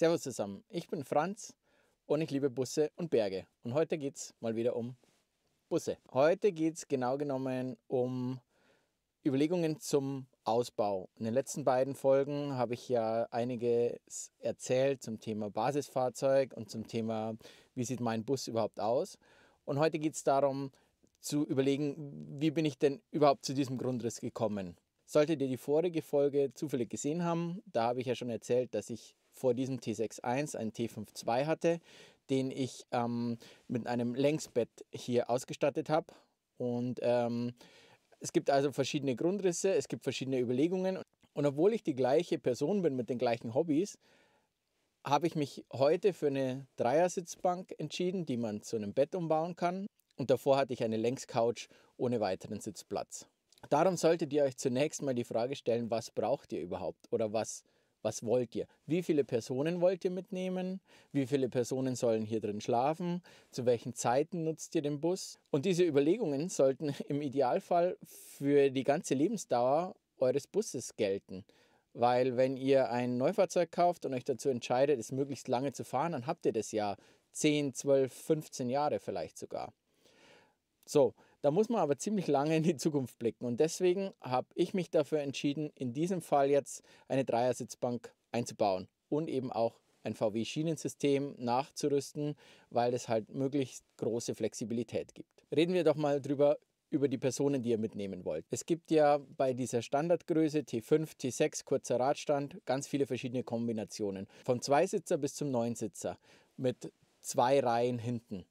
Servus zusammen, ich bin Franz und ich liebe Busse und Berge. Und heute geht es mal wieder um Busse. Heute geht es genau genommen um Überlegungen zum Ausbau. In den letzten beiden Folgen habe ich ja einiges erzählt zum Thema Basisfahrzeug und zum Thema, wie sieht mein Bus überhaupt aus. Und heute geht es darum, zu überlegen, wie bin ich denn überhaupt zu diesem Grundriss gekommen. Solltet ihr die vorige Folge zufällig gesehen haben, da habe ich ja schon erzählt, dass ich vor diesem T6.1 einen T5.2 hatte, den ich ähm, mit einem Längsbett hier ausgestattet habe. Und ähm, es gibt also verschiedene Grundrisse, es gibt verschiedene Überlegungen. Und obwohl ich die gleiche Person bin mit den gleichen Hobbys, habe ich mich heute für eine Dreiersitzbank entschieden, die man zu einem Bett umbauen kann. Und davor hatte ich eine Längscouch ohne weiteren Sitzplatz. Darum solltet ihr euch zunächst mal die Frage stellen, was braucht ihr überhaupt oder was was wollt ihr? Wie viele Personen wollt ihr mitnehmen? Wie viele Personen sollen hier drin schlafen? Zu welchen Zeiten nutzt ihr den Bus? Und diese Überlegungen sollten im Idealfall für die ganze Lebensdauer eures Busses gelten. Weil wenn ihr ein Neufahrzeug kauft und euch dazu entscheidet, es möglichst lange zu fahren, dann habt ihr das ja 10, 12, 15 Jahre vielleicht sogar. So, da muss man aber ziemlich lange in die Zukunft blicken. Und deswegen habe ich mich dafür entschieden, in diesem Fall jetzt eine Dreiersitzbank einzubauen und eben auch ein VW-Schienensystem nachzurüsten, weil es halt möglichst große Flexibilität gibt. Reden wir doch mal drüber, über die Personen, die ihr mitnehmen wollt. Es gibt ja bei dieser Standardgröße T5, T6, kurzer Radstand, ganz viele verschiedene Kombinationen. Vom Zweisitzer bis zum Neunsitzer mit zwei Reihen hinten.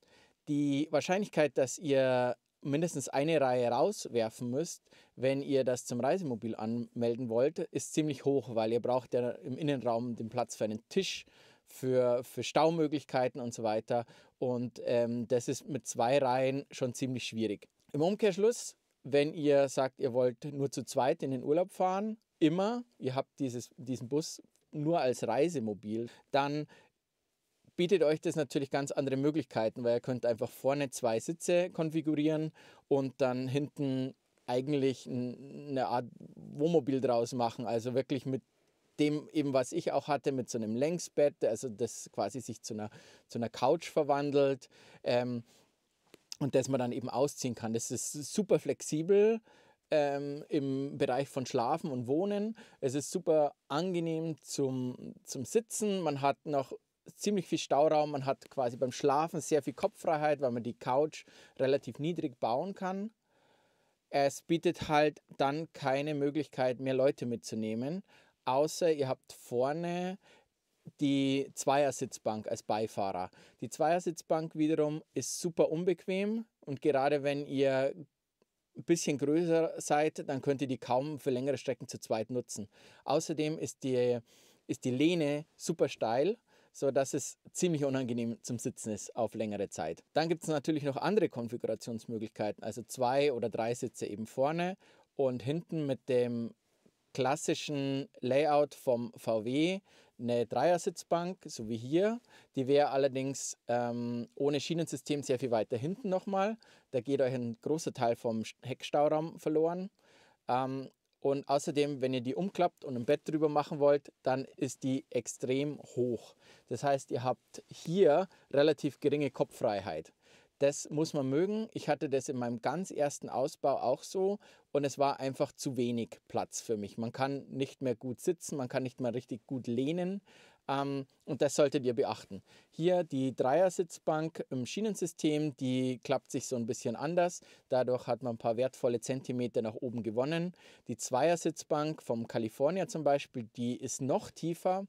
Die Wahrscheinlichkeit, dass ihr mindestens eine Reihe rauswerfen müsst, wenn ihr das zum Reisemobil anmelden wollt, ist ziemlich hoch, weil ihr braucht ja im Innenraum den Platz für einen Tisch, für, für Staumöglichkeiten und so weiter. Und ähm, das ist mit zwei Reihen schon ziemlich schwierig. Im Umkehrschluss, wenn ihr sagt, ihr wollt nur zu zweit in den Urlaub fahren, immer, ihr habt dieses, diesen Bus nur als Reisemobil, dann bietet euch das natürlich ganz andere Möglichkeiten, weil ihr könnt einfach vorne zwei Sitze konfigurieren und dann hinten eigentlich eine Art Wohnmobil draus machen. Also wirklich mit dem eben, was ich auch hatte, mit so einem Längsbett, also das quasi sich zu einer, zu einer Couch verwandelt ähm, und das man dann eben ausziehen kann. Das ist super flexibel ähm, im Bereich von Schlafen und Wohnen. Es ist super angenehm zum, zum Sitzen. Man hat noch ziemlich viel Stauraum. Man hat quasi beim Schlafen sehr viel Kopffreiheit, weil man die Couch relativ niedrig bauen kann. Es bietet halt dann keine Möglichkeit, mehr Leute mitzunehmen, außer ihr habt vorne die Zweiersitzbank als Beifahrer. Die Zweiersitzbank wiederum ist super unbequem und gerade wenn ihr ein bisschen größer seid, dann könnt ihr die kaum für längere Strecken zu zweit nutzen. Außerdem ist die, ist die Lehne super steil sodass es ziemlich unangenehm zum Sitzen ist auf längere Zeit. Dann gibt es natürlich noch andere Konfigurationsmöglichkeiten, also zwei oder drei Sitze eben vorne und hinten mit dem klassischen Layout vom VW eine Dreiersitzbank, so wie hier. Die wäre allerdings ähm, ohne Schienensystem sehr viel weiter hinten nochmal. Da geht euch ein großer Teil vom Heckstauraum verloren. Ähm, und außerdem, wenn ihr die umklappt und ein Bett drüber machen wollt, dann ist die extrem hoch. Das heißt, ihr habt hier relativ geringe Kopffreiheit. Das muss man mögen. Ich hatte das in meinem ganz ersten Ausbau auch so und es war einfach zu wenig Platz für mich. Man kann nicht mehr gut sitzen, man kann nicht mehr richtig gut lehnen. Ähm, und das solltet ihr beachten. Hier die Dreiersitzbank im Schienensystem, die klappt sich so ein bisschen anders. Dadurch hat man ein paar wertvolle Zentimeter nach oben gewonnen. Die Zweiersitzbank vom California zum Beispiel, die ist noch tiefer.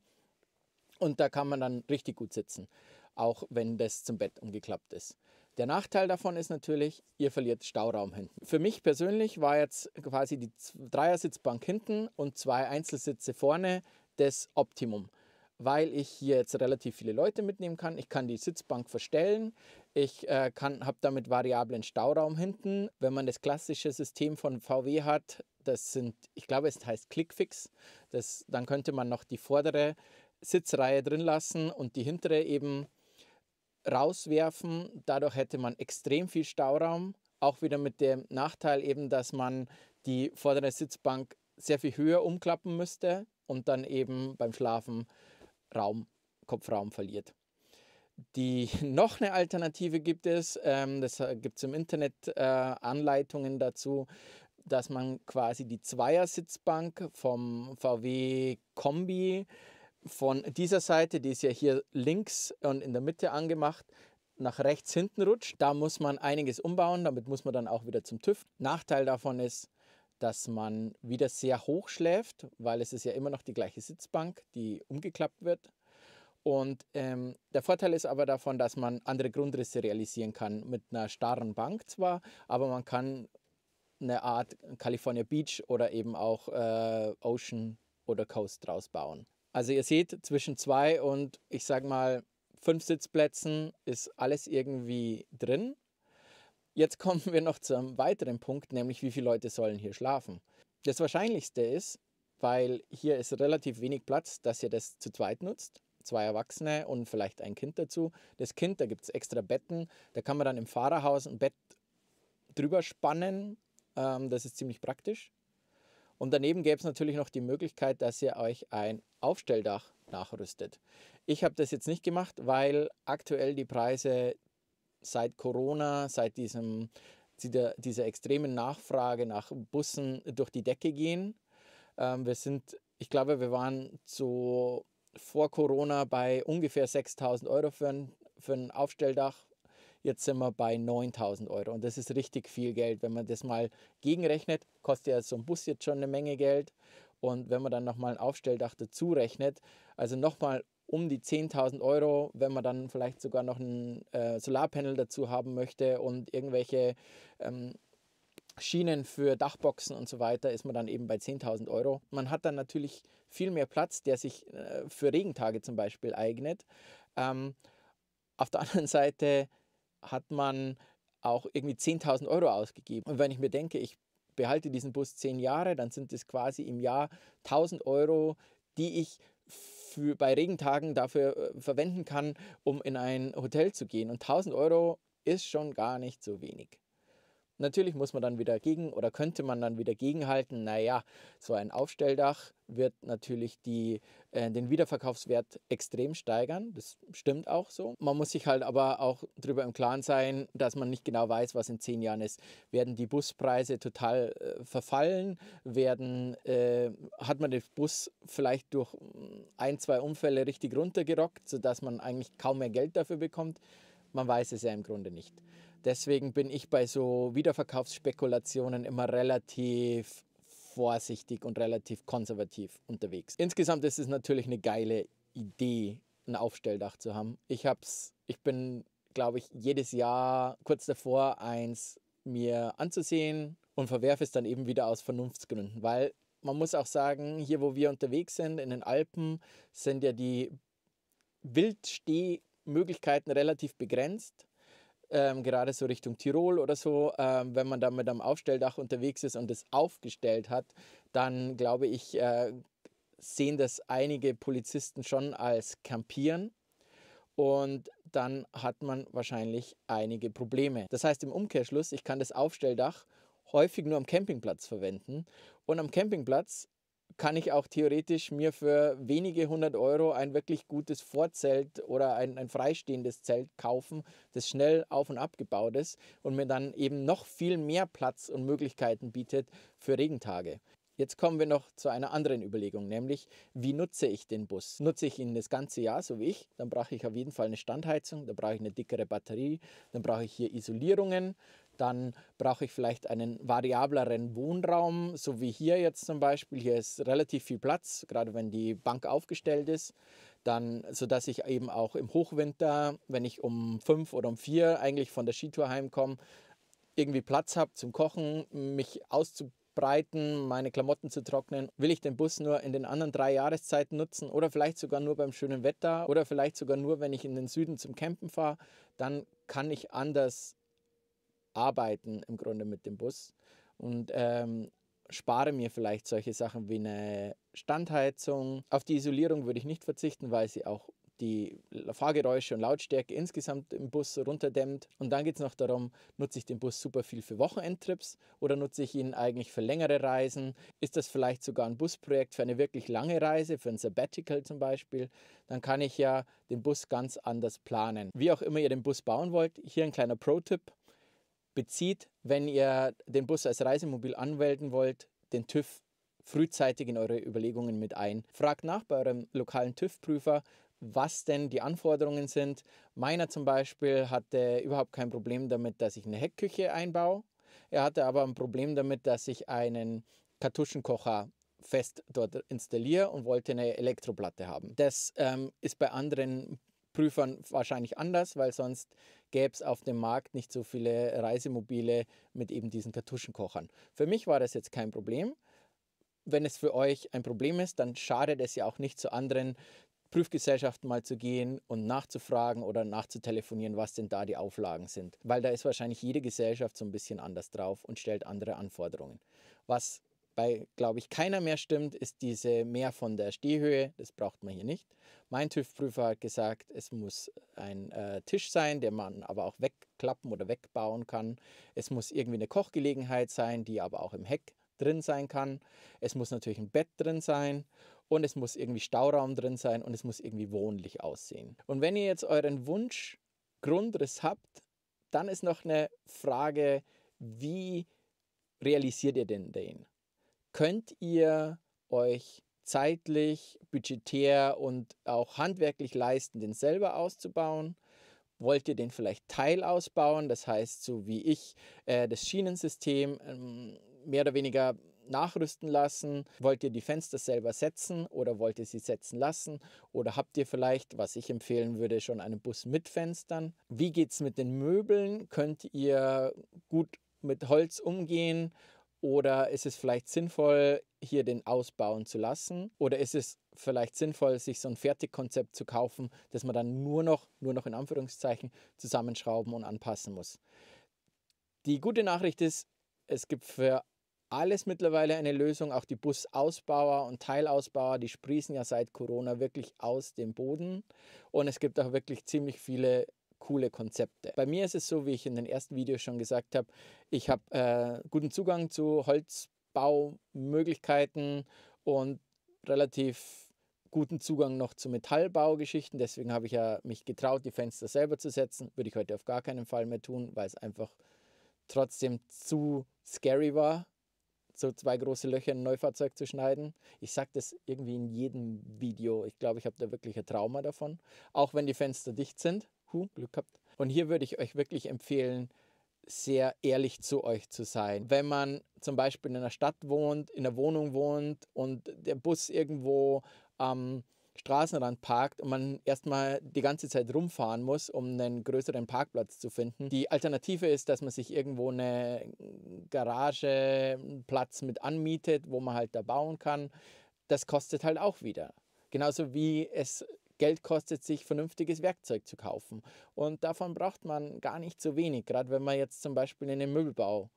Und da kann man dann richtig gut sitzen, auch wenn das zum Bett umgeklappt ist. Der Nachteil davon ist natürlich, ihr verliert Stauraum hinten. Für mich persönlich war jetzt quasi die Dreiersitzbank hinten und zwei Einzelsitze vorne das Optimum weil ich hier jetzt relativ viele Leute mitnehmen kann. Ich kann die Sitzbank verstellen. Ich äh, habe damit variablen Stauraum hinten. Wenn man das klassische System von VW hat, das sind, ich glaube, es heißt Clickfix, das, dann könnte man noch die vordere Sitzreihe drin lassen und die hintere eben rauswerfen. Dadurch hätte man extrem viel Stauraum. Auch wieder mit dem Nachteil eben, dass man die vordere Sitzbank sehr viel höher umklappen müsste und dann eben beim Schlafen Raum, Kopfraum verliert. Die, noch eine Alternative gibt es, ähm, das äh, gibt es im Internet äh, Anleitungen dazu, dass man quasi die Zweiersitzbank vom VW Kombi von dieser Seite, die ist ja hier links und in der Mitte angemacht, nach rechts hinten rutscht. Da muss man einiges umbauen, damit muss man dann auch wieder zum TÜV. Nachteil davon ist, dass man wieder sehr hoch schläft, weil es ist ja immer noch die gleiche Sitzbank, die umgeklappt wird. Und ähm, der Vorteil ist aber davon, dass man andere Grundrisse realisieren kann, mit einer starren Bank zwar, aber man kann eine Art California Beach oder eben auch äh, Ocean oder Coast draus bauen. Also ihr seht, zwischen zwei und ich sag mal fünf Sitzplätzen ist alles irgendwie drin. Jetzt kommen wir noch zu einem weiteren Punkt, nämlich wie viele Leute sollen hier schlafen. Das Wahrscheinlichste ist, weil hier ist relativ wenig Platz, dass ihr das zu zweit nutzt. Zwei Erwachsene und vielleicht ein Kind dazu. Das Kind, da gibt es extra Betten. Da kann man dann im Fahrerhaus ein Bett drüber spannen. Ähm, das ist ziemlich praktisch. Und daneben gäbe es natürlich noch die Möglichkeit, dass ihr euch ein Aufstelldach nachrüstet. Ich habe das jetzt nicht gemacht, weil aktuell die Preise seit Corona, seit diesem, dieser, dieser extremen Nachfrage nach Bussen durch die Decke gehen. Ähm, wir sind, ich glaube, wir waren so vor Corona bei ungefähr 6000 Euro für ein, für ein Aufstelldach. Jetzt sind wir bei 9000 Euro und das ist richtig viel Geld. Wenn man das mal gegenrechnet, kostet ja so ein Bus jetzt schon eine Menge Geld. Und wenn man dann nochmal ein Aufstelldach dazu rechnet, also nochmal um die 10.000 Euro, wenn man dann vielleicht sogar noch ein äh, Solarpanel dazu haben möchte und irgendwelche ähm, Schienen für Dachboxen und so weiter, ist man dann eben bei 10.000 Euro. Man hat dann natürlich viel mehr Platz, der sich äh, für Regentage zum Beispiel eignet. Ähm, auf der anderen Seite hat man auch irgendwie 10.000 Euro ausgegeben. Und wenn ich mir denke, ich behalte diesen Bus zehn Jahre, dann sind es quasi im Jahr 1.000 Euro, die ich für, bei Regentagen dafür äh, verwenden kann, um in ein Hotel zu gehen. Und 1000 Euro ist schon gar nicht so wenig. Natürlich muss man dann wieder gegen oder könnte man dann wieder gegenhalten. Naja, so ein Aufstelldach wird natürlich die, äh, den Wiederverkaufswert extrem steigern. Das stimmt auch so. Man muss sich halt aber auch darüber im Klaren sein, dass man nicht genau weiß, was in zehn Jahren ist. Werden die Buspreise total äh, verfallen? Werden, äh, hat man den Bus vielleicht durch mm, ein, zwei Unfälle richtig runtergerockt, sodass man eigentlich kaum mehr Geld dafür bekommt? Man weiß es ja im Grunde nicht. Deswegen bin ich bei so Wiederverkaufsspekulationen immer relativ vorsichtig und relativ konservativ unterwegs. Insgesamt ist es natürlich eine geile Idee, ein Aufstelldach zu haben. Ich hab's, ich bin, glaube ich, jedes Jahr kurz davor, eins mir anzusehen und verwerfe es dann eben wieder aus Vernunftsgründen, weil man muss auch sagen, hier wo wir unterwegs sind, in den Alpen, sind ja die Wildsteh- Möglichkeiten relativ begrenzt. Ähm, gerade so Richtung Tirol oder so, ähm, wenn man da mit einem Aufstelldach unterwegs ist und es aufgestellt hat, dann glaube ich, äh, sehen das einige Polizisten schon als Campieren und dann hat man wahrscheinlich einige Probleme. Das heißt im Umkehrschluss, ich kann das Aufstelldach häufig nur am Campingplatz verwenden und am Campingplatz kann ich auch theoretisch mir für wenige hundert Euro ein wirklich gutes Vorzelt oder ein, ein freistehendes Zelt kaufen, das schnell auf und abgebaut ist und mir dann eben noch viel mehr Platz und Möglichkeiten bietet für Regentage. Jetzt kommen wir noch zu einer anderen Überlegung, nämlich wie nutze ich den Bus? Nutze ich ihn das ganze Jahr, so wie ich, dann brauche ich auf jeden Fall eine Standheizung, dann brauche ich eine dickere Batterie, dann brauche ich hier Isolierungen, dann brauche ich vielleicht einen variableren Wohnraum, so wie hier jetzt zum Beispiel. Hier ist relativ viel Platz, gerade wenn die Bank aufgestellt ist, dann, sodass ich eben auch im Hochwinter, wenn ich um fünf oder um vier eigentlich von der Skitour heimkomme, irgendwie Platz habe zum Kochen, mich auszubreiten, meine Klamotten zu trocknen. Will ich den Bus nur in den anderen drei Jahreszeiten nutzen oder vielleicht sogar nur beim schönen Wetter oder vielleicht sogar nur, wenn ich in den Süden zum Campen fahre, dann kann ich anders arbeiten im Grunde mit dem Bus und ähm, spare mir vielleicht solche Sachen wie eine Standheizung. Auf die Isolierung würde ich nicht verzichten, weil sie auch die Fahrgeräusche und Lautstärke insgesamt im Bus runterdämmt. Und dann geht es noch darum, nutze ich den Bus super viel für Wochenendtrips oder nutze ich ihn eigentlich für längere Reisen? Ist das vielleicht sogar ein Busprojekt für eine wirklich lange Reise, für ein Sabbatical zum Beispiel? Dann kann ich ja den Bus ganz anders planen. Wie auch immer ihr den Bus bauen wollt, hier ein kleiner Pro-Tipp bezieht, wenn ihr den Bus als Reisemobil anmelden wollt, den TÜV frühzeitig in eure Überlegungen mit ein. Fragt nach bei eurem lokalen TÜV-Prüfer, was denn die Anforderungen sind. Meiner zum Beispiel hatte überhaupt kein Problem damit, dass ich eine Heckküche einbaue. Er hatte aber ein Problem damit, dass ich einen Kartuschenkocher fest dort installiere und wollte eine Elektroplatte haben. Das ähm, ist bei anderen Prüfern wahrscheinlich anders, weil sonst gäbe es auf dem Markt nicht so viele Reisemobile mit eben diesen Kartuschenkochern. Für mich war das jetzt kein Problem. Wenn es für euch ein Problem ist, dann schadet es ja auch nicht zu anderen Prüfgesellschaften mal zu gehen und nachzufragen oder nachzutelefonieren, was denn da die Auflagen sind. Weil da ist wahrscheinlich jede Gesellschaft so ein bisschen anders drauf und stellt andere Anforderungen. Was bei, glaube ich, keiner mehr stimmt, ist diese mehr von der Stehhöhe. Das braucht man hier nicht. Mein TÜV-Prüfer hat gesagt, es muss ein äh, Tisch sein, der man aber auch wegklappen oder wegbauen kann. Es muss irgendwie eine Kochgelegenheit sein, die aber auch im Heck drin sein kann. Es muss natürlich ein Bett drin sein und es muss irgendwie Stauraum drin sein und es muss irgendwie wohnlich aussehen. Und wenn ihr jetzt euren Wunschgrundriss habt, dann ist noch eine Frage, wie realisiert ihr denn den? könnt ihr euch zeitlich, budgetär und auch handwerklich leisten, den selber auszubauen? Wollt ihr den vielleicht teilausbauen, Das heißt, so wie ich äh, das Schienensystem ähm, mehr oder weniger nachrüsten lassen? Wollt ihr die Fenster selber setzen oder wollt ihr sie setzen lassen? Oder habt ihr vielleicht, was ich empfehlen würde, schon einen Bus mit Fenstern? Wie geht es mit den Möbeln? Könnt ihr gut mit Holz umgehen oder ist es vielleicht sinnvoll, hier den ausbauen zu lassen? Oder ist es vielleicht sinnvoll, sich so ein Fertigkonzept zu kaufen, das man dann nur noch, nur noch in Anführungszeichen, zusammenschrauben und anpassen muss? Die gute Nachricht ist, es gibt für alles mittlerweile eine Lösung. Auch die Busausbauer und Teilausbauer, die sprießen ja seit Corona wirklich aus dem Boden. Und es gibt auch wirklich ziemlich viele coole Konzepte. Bei mir ist es so, wie ich in den ersten Videos schon gesagt habe, ich habe äh, guten Zugang zu Holzbaumöglichkeiten und relativ guten Zugang noch zu Metallbaugeschichten. Deswegen habe ich ja mich getraut, die Fenster selber zu setzen. Würde ich heute auf gar keinen Fall mehr tun, weil es einfach trotzdem zu scary war, so zwei große Löcher in ein Neufahrzeug zu schneiden. Ich sage das irgendwie in jedem Video. Ich glaube, ich habe da wirklich ein Trauma davon. Auch wenn die Fenster dicht sind huh, Glück gehabt. Und hier würde ich euch wirklich empfehlen, sehr ehrlich zu euch zu sein. Wenn man zum Beispiel in einer Stadt wohnt, in einer Wohnung wohnt und der Bus irgendwo am Straßenrand parkt und man erstmal die ganze Zeit rumfahren muss, um einen größeren Parkplatz zu finden. Die Alternative ist, dass man sich irgendwo eine Garage, einen Platz mit anmietet, wo man halt da bauen kann. Das kostet halt auch wieder. Genauso wie es Geld kostet, sich vernünftiges Werkzeug zu kaufen. Und davon braucht man gar nicht so wenig, gerade wenn man jetzt zum Beispiel in den Möbelbau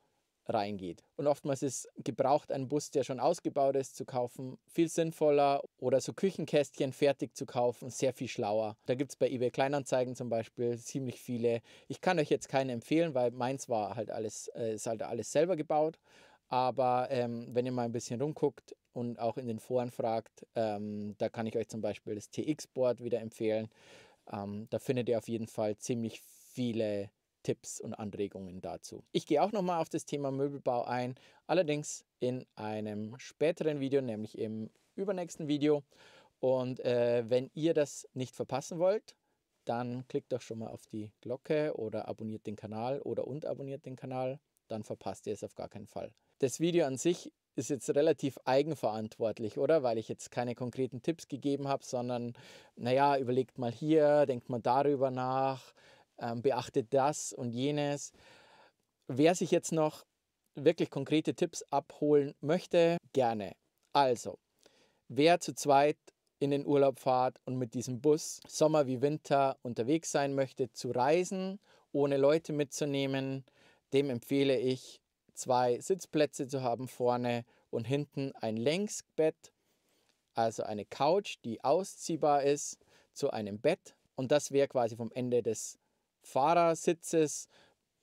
reingeht. Und oftmals ist gebraucht einen Bus, der schon ausgebaut ist, zu kaufen, viel sinnvoller oder so Küchenkästchen fertig zu kaufen, sehr viel schlauer. Da gibt es bei eBay Kleinanzeigen zum Beispiel ziemlich viele. Ich kann euch jetzt keine empfehlen, weil meins war halt alles, äh, ist halt alles selber gebaut aber ähm, wenn ihr mal ein bisschen rumguckt und auch in den Foren fragt, ähm, da kann ich euch zum Beispiel das TX-Board wieder empfehlen. Ähm, da findet ihr auf jeden Fall ziemlich viele Tipps und Anregungen dazu. Ich gehe auch nochmal auf das Thema Möbelbau ein, allerdings in einem späteren Video, nämlich im übernächsten Video. Und äh, wenn ihr das nicht verpassen wollt, dann klickt doch schon mal auf die Glocke oder abonniert den Kanal oder und abonniert den Kanal, dann verpasst ihr es auf gar keinen Fall das Video an sich ist jetzt relativ eigenverantwortlich, oder? Weil ich jetzt keine konkreten Tipps gegeben habe, sondern, naja, überlegt mal hier, denkt mal darüber nach, ähm, beachtet das und jenes. Wer sich jetzt noch wirklich konkrete Tipps abholen möchte, gerne. Also, wer zu zweit in den Urlaub fahrt und mit diesem Bus Sommer wie Winter unterwegs sein möchte, zu reisen, ohne Leute mitzunehmen, dem empfehle ich zwei Sitzplätze zu haben vorne und hinten ein Längsbett, also eine Couch, die ausziehbar ist zu einem Bett. Und das wäre quasi vom Ende des Fahrersitzes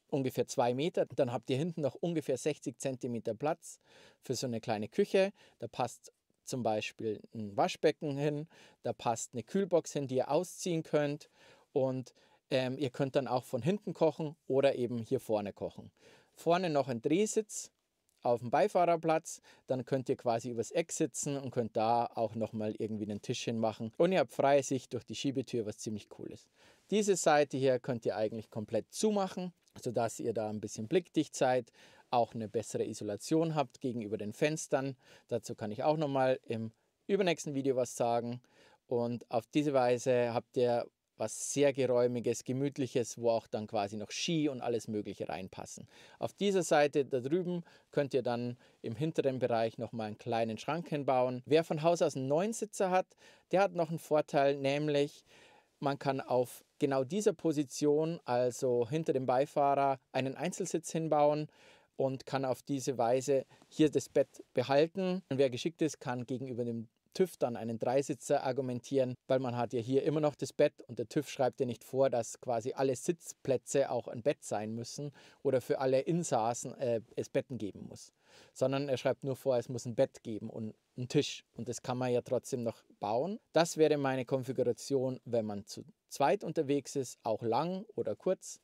ungefähr zwei Meter. Dann habt ihr hinten noch ungefähr 60 Zentimeter Platz für so eine kleine Küche. Da passt zum Beispiel ein Waschbecken hin, da passt eine Kühlbox hin, die ihr ausziehen könnt. Und ähm, ihr könnt dann auch von hinten kochen oder eben hier vorne kochen vorne noch ein Drehsitz auf dem Beifahrerplatz, dann könnt ihr quasi übers Eck sitzen und könnt da auch noch mal irgendwie einen Tisch hinmachen. Und ihr habt freie Sicht durch die Schiebetür, was ziemlich cool ist. Diese Seite hier könnt ihr eigentlich komplett zumachen, sodass ihr da ein bisschen blickdicht seid, auch eine bessere Isolation habt gegenüber den Fenstern. Dazu kann ich auch noch mal im übernächsten Video was sagen. Und auf diese Weise habt ihr was sehr geräumiges, gemütliches, wo auch dann quasi noch Ski und alles Mögliche reinpassen. Auf dieser Seite da drüben könnt ihr dann im hinteren Bereich noch mal einen kleinen Schrank hinbauen. Wer von Haus aus einen neuen Sitzer hat, der hat noch einen Vorteil, nämlich man kann auf genau dieser Position, also hinter dem Beifahrer, einen Einzelsitz hinbauen und kann auf diese Weise hier das Bett behalten. Und wer geschickt ist, kann gegenüber dem TÜV dann einen Dreisitzer argumentieren, weil man hat ja hier immer noch das Bett und der TÜV schreibt ja nicht vor, dass quasi alle Sitzplätze auch ein Bett sein müssen oder für alle Insassen äh, es Betten geben muss, sondern er schreibt nur vor, es muss ein Bett geben und einen Tisch und das kann man ja trotzdem noch bauen. Das wäre meine Konfiguration, wenn man zu zweit unterwegs ist, auch lang oder kurz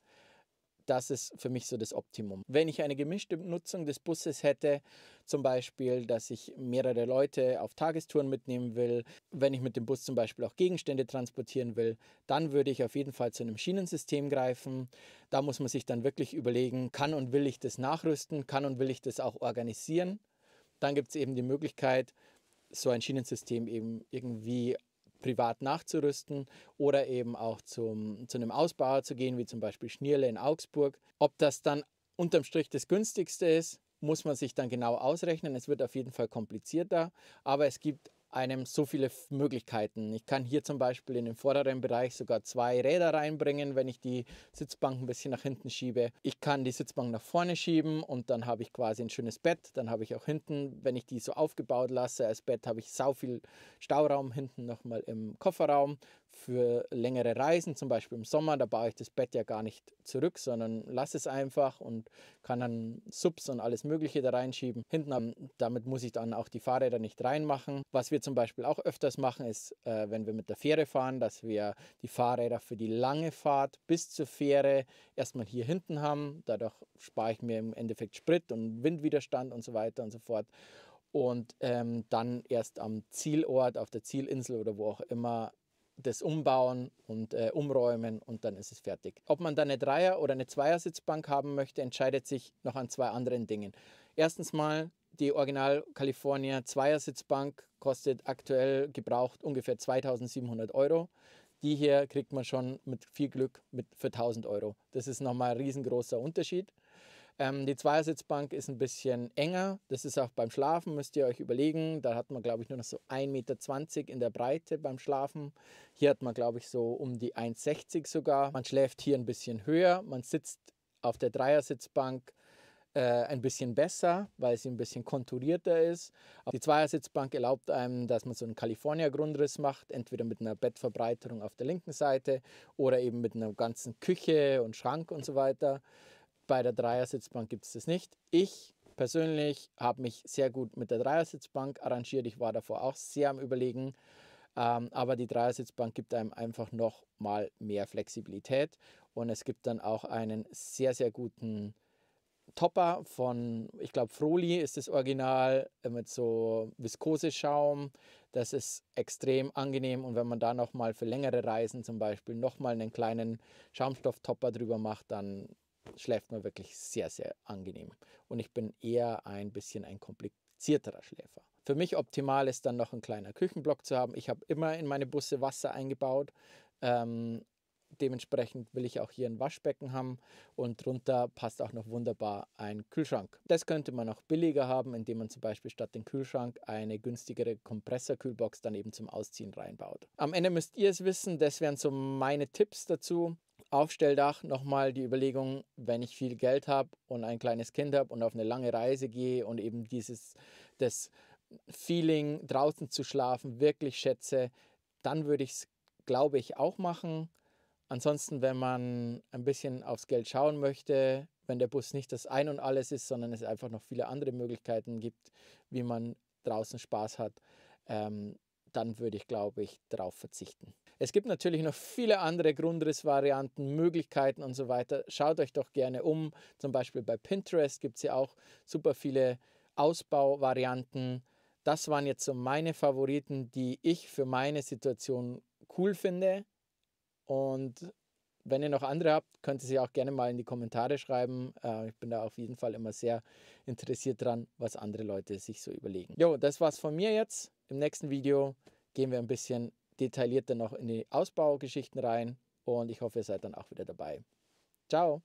das ist für mich so das Optimum. Wenn ich eine gemischte Nutzung des Busses hätte, zum Beispiel, dass ich mehrere Leute auf Tagestouren mitnehmen will, wenn ich mit dem Bus zum Beispiel auch Gegenstände transportieren will, dann würde ich auf jeden Fall zu einem Schienensystem greifen. Da muss man sich dann wirklich überlegen, kann und will ich das nachrüsten, kann und will ich das auch organisieren. Dann gibt es eben die Möglichkeit, so ein Schienensystem eben irgendwie privat nachzurüsten oder eben auch zum, zu einem Ausbauer zu gehen, wie zum Beispiel Schnierle in Augsburg. Ob das dann unterm Strich das günstigste ist, muss man sich dann genau ausrechnen. Es wird auf jeden Fall komplizierter, aber es gibt einem so viele Möglichkeiten. Ich kann hier zum Beispiel in den vorderen Bereich sogar zwei Räder reinbringen, wenn ich die Sitzbank ein bisschen nach hinten schiebe. Ich kann die Sitzbank nach vorne schieben und dann habe ich quasi ein schönes Bett. Dann habe ich auch hinten, wenn ich die so aufgebaut lasse als Bett, habe ich sau viel Stauraum hinten nochmal im Kofferraum für längere Reisen, zum Beispiel im Sommer, da baue ich das Bett ja gar nicht zurück, sondern lasse es einfach und kann dann Subs und alles Mögliche da reinschieben. Hinten, damit muss ich dann auch die Fahrräder nicht reinmachen. Was wir zum Beispiel auch öfters machen, ist, äh, wenn wir mit der Fähre fahren, dass wir die Fahrräder für die lange Fahrt bis zur Fähre erstmal hier hinten haben. Dadurch spare ich mir im Endeffekt Sprit und Windwiderstand und so weiter und so fort und ähm, dann erst am Zielort, auf der Zielinsel oder wo auch immer das Umbauen und äh, Umräumen und dann ist es fertig. Ob man dann eine Dreier- oder eine Zweiersitzbank haben möchte, entscheidet sich noch an zwei anderen Dingen. Erstens mal, die Original California Zweiersitzbank kostet aktuell gebraucht ungefähr 2700 Euro. Die hier kriegt man schon mit viel Glück mit, für 1000 Euro. Das ist nochmal ein riesengroßer Unterschied. Ähm, die Zweiersitzbank ist ein bisschen enger. Das ist auch beim Schlafen, müsst ihr euch überlegen. Da hat man, glaube ich, nur noch so 1,20 Meter in der Breite beim Schlafen. Hier hat man, glaube ich, so um die 1,60 sogar. Man schläft hier ein bisschen höher. Man sitzt auf der Dreiersitzbank äh, ein bisschen besser, weil sie ein bisschen konturierter ist. Die Zweiersitzbank erlaubt einem, dass man so einen California-Grundriss macht, entweder mit einer Bettverbreiterung auf der linken Seite oder eben mit einer ganzen Küche und Schrank und so weiter. Bei der Dreiersitzbank gibt es das nicht. Ich persönlich habe mich sehr gut mit der Dreiersitzbank arrangiert. Ich war davor auch sehr am Überlegen. Ähm, aber die Dreiersitzbank gibt einem einfach noch mal mehr Flexibilität und es gibt dann auch einen sehr, sehr guten Topper von, ich glaube, Froli ist das Original äh, mit so Viskoseschaum. Das ist extrem angenehm und wenn man da noch mal für längere Reisen zum Beispiel noch mal einen kleinen Schaumstofftopper drüber macht, dann schläft man wirklich sehr, sehr angenehm. Und ich bin eher ein bisschen ein komplizierterer Schläfer. Für mich optimal ist dann noch ein kleiner Küchenblock zu haben. Ich habe immer in meine Busse Wasser eingebaut. Ähm, dementsprechend will ich auch hier ein Waschbecken haben und drunter passt auch noch wunderbar ein Kühlschrank. Das könnte man auch billiger haben, indem man zum Beispiel statt den Kühlschrank eine günstigere Kompressorkühlbox dann eben zum Ausziehen reinbaut. Am Ende müsst ihr es wissen, das wären so meine Tipps dazu. Aufstelldach nochmal die Überlegung, wenn ich viel Geld habe und ein kleines Kind habe und auf eine lange Reise gehe und eben dieses das Feeling draußen zu schlafen wirklich schätze, dann würde ich es, glaube ich, auch machen. Ansonsten, wenn man ein bisschen aufs Geld schauen möchte, wenn der Bus nicht das Ein und alles ist, sondern es einfach noch viele andere Möglichkeiten gibt, wie man draußen Spaß hat, ähm, dann würde ich, glaube ich, darauf verzichten. Es gibt natürlich noch viele andere Grundrissvarianten, Möglichkeiten und so weiter. Schaut euch doch gerne um. Zum Beispiel bei Pinterest gibt es ja auch super viele Ausbauvarianten. Das waren jetzt so meine Favoriten, die ich für meine Situation cool finde. Und wenn ihr noch andere habt, könnt ihr sie auch gerne mal in die Kommentare schreiben. Äh, ich bin da auf jeden Fall immer sehr interessiert dran, was andere Leute sich so überlegen. Jo, das war's von mir jetzt. Im nächsten Video gehen wir ein bisschen detaillierter noch in die Ausbaugeschichten rein und ich hoffe, ihr seid dann auch wieder dabei. Ciao!